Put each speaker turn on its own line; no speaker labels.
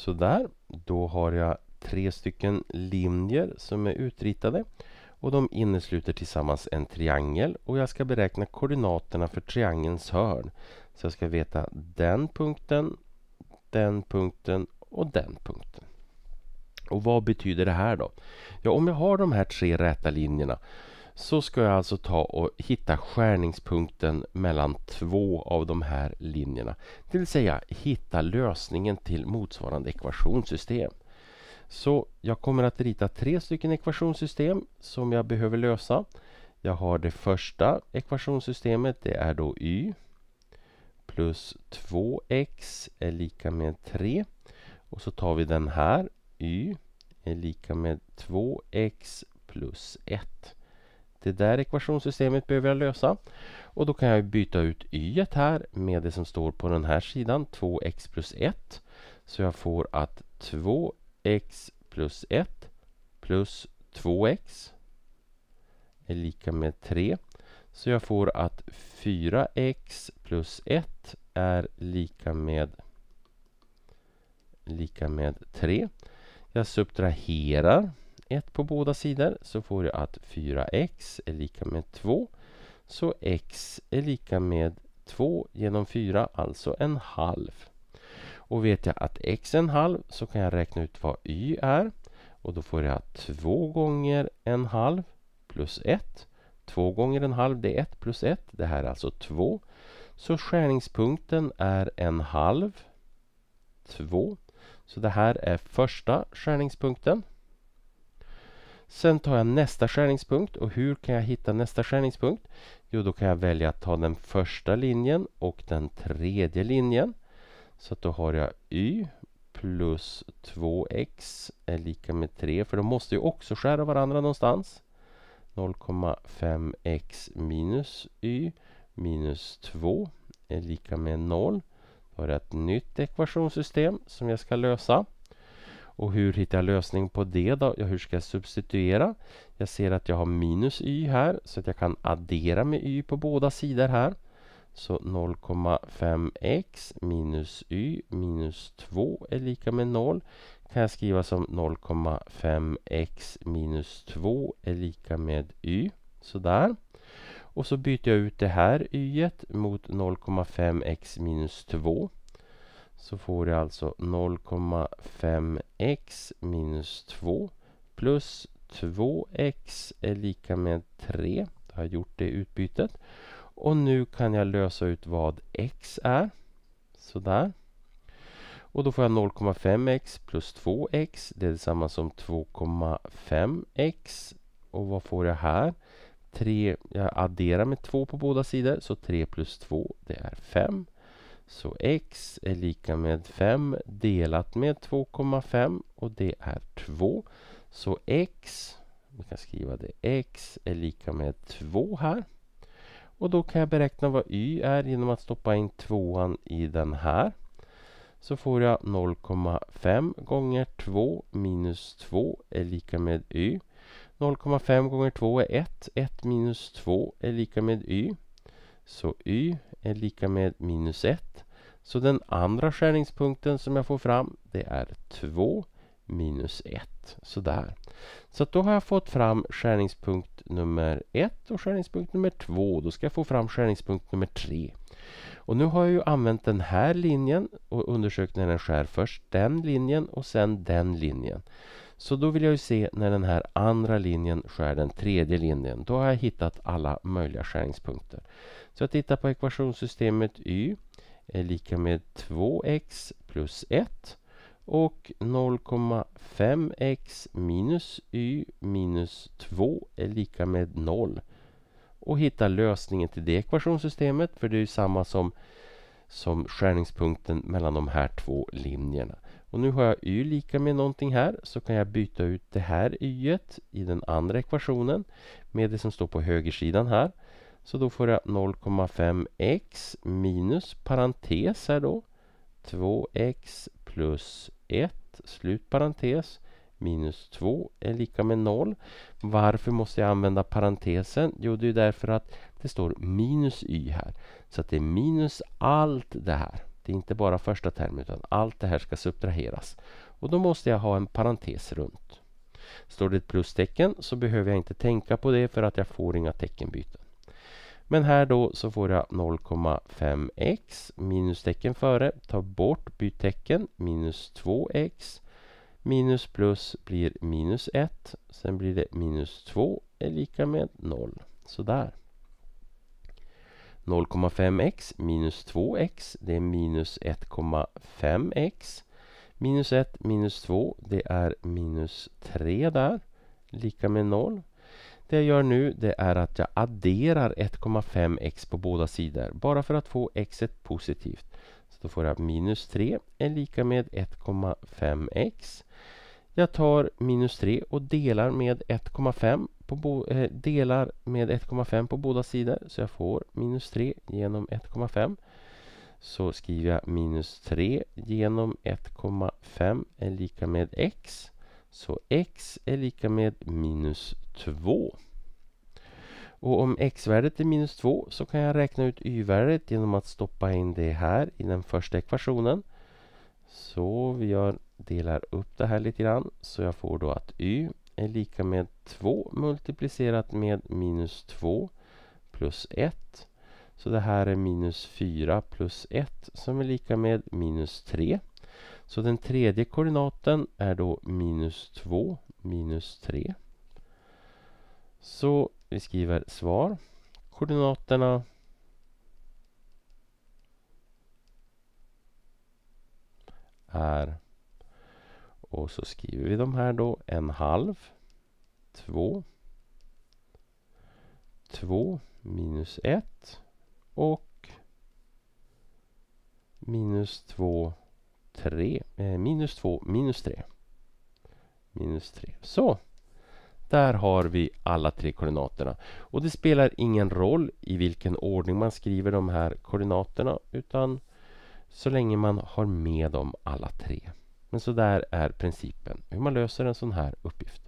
Sådär, då har jag tre stycken linjer som är utritade och de innesluter tillsammans en triangel och jag ska beräkna koordinaterna för triangelns hörn. Så jag ska veta den punkten, den punkten och den punkten. Och vad betyder det här då? Ja, om jag har de här tre räta linjerna så ska jag alltså ta och hitta skärningspunkten mellan två av de här linjerna. Det vill säga hitta lösningen till motsvarande ekvationssystem. Så jag kommer att rita tre stycken ekvationssystem som jag behöver lösa. Jag har det första ekvationssystemet, det är då y plus 2x är lika med 3. Och så tar vi den här, y är lika med 2x plus 1. Det där ekvationssystemet behöver jag lösa. Och då kan jag byta ut y här med det som står på den här sidan, 2x plus 1. Så jag får att 2x plus 1 plus 2x är lika med 3. Så jag får att 4x plus 1 är lika med lika med 3. Jag subtraherar 1 på båda sidor så får jag att 4x är lika med 2. Så x är lika med 2 genom 4, alltså en halv. Och vet jag att x är en halv så kan jag räkna ut vad y är. Och då får jag 2 gånger en halv plus 1. 2 gånger en halv det är 1 plus 1. Det här är alltså 2. Så skärningspunkten är en halv. 2. Så det här är första skärningspunkten. Sen tar jag nästa skärningspunkt och hur kan jag hitta nästa skärningspunkt? Jo, då kan jag välja att ta den första linjen och den tredje linjen. Så då har jag y plus 2x är lika med 3 för de måste ju också skära varandra någonstans. 0,5x minus y minus 2 är lika med 0. Då har jag ett nytt ekvationssystem som jag ska lösa. Och hur hittar jag lösning på det då? Ja, hur ska jag substituera? Jag ser att jag har minus y här så att jag kan addera med y på båda sidor här. Så 0,5x minus y minus 2 är lika med 0. Kan jag skriva som 0,5x minus 2 är lika med y. Sådär. Och så byter jag ut det här y mot 0,5x minus 2 så får jag alltså 0,5x minus 2 plus 2x är lika med 3. Då har jag gjort det utbytet. Och nu kan jag lösa ut vad x är. Sådär. Och då får jag 0,5x plus 2x. Det är detsamma som 2,5x. Och vad får jag här? 3, jag adderar med 2 på båda sidor, så 3 plus 2 det är 5. Så x är lika med 5 delat med 2,5 och det är 2. Så x, vi kan skriva det, x är lika med 2 här. Och då kan jag beräkna vad y är genom att stoppa in tvåan i den här. Så får jag 0,5 gånger 2 minus 2 är lika med y. 0,5 gånger 2 är 1. 1 minus 2 är lika med y. Så y är lika med minus 1. Så den andra skärningspunkten som jag får fram det är 2 minus 1. Sådär. Så då har jag fått fram skärningspunkt nummer 1 och skärningspunkt nummer 2. Då ska jag få fram skärningspunkt nummer 3. Och nu har jag ju använt den här linjen och undersökt när den skär först den linjen och sen den linjen. Så då vill jag ju se när den här andra linjen skär den tredje linjen. Då har jag hittat alla möjliga skärningspunkter. Så jag tittar på ekvationssystemet y är lika med 2x plus 1 och 0,5x minus y minus 2 är lika med 0. Och hitta lösningen till det ekvationssystemet för det är ju samma som, som skärningspunkten mellan de här två linjerna. Och nu har jag y lika med någonting här så kan jag byta ut det här y i den andra ekvationen med det som står på högersidan här. Så då får jag 0,5x minus parentes här då 2x plus 1 slut parentes minus 2 är lika med 0. Varför måste jag använda parentesen? Jo, det är därför att det står minus y här. Så att det är minus allt det här. Det är inte bara första termen utan allt det här ska subtraheras. Och då måste jag ha en parentes runt. Står det ett plustecken så behöver jag inte tänka på det för att jag får inga teckenbyten. Men här då så får jag 0,5x minustecken före. Tar bort byttecken. minus 2x minus plus blir minus 1. Sen blir det minus 2 är lika med 0. Sådär. 0,5x minus 2x det är minus 1,5x minus 1 minus 2 det är minus 3 där lika med 0 det jag gör nu det är att jag adderar 1,5x på båda sidor bara för att få x positivt. Så Då får jag minus 3 är lika med 1,5x. Jag tar minus 3 och delar med 1,5 på eh, delar med 1,5 på båda sidor så jag får minus 3 genom 1,5. Så skriver jag minus 3 genom 1,5 är lika med x. Så x är lika med minus 2. Och om x-värdet är minus 2 så kan jag räkna ut y-värdet genom att stoppa in det här i den första ekvationen. Så vi gör, delar upp det här lite grann. Så jag får då att y är lika med 2 multiplicerat med minus 2 plus 1. Så det här är minus 4 plus 1 som är lika med minus 3. Så den tredje koordinaten är då minus 2 minus 3. Så vi skriver svar. Koordinaterna är och så skriver vi de här då. En halv. Två. Två minus ett. Och minus två. Tre. Eh, minus två. Minus tre. Minus tre. Så. Där har vi alla tre koordinaterna. Och det spelar ingen roll i vilken ordning man skriver de här koordinaterna utan så länge man har med dem alla tre. Men så där är principen hur man löser en sån här uppgift.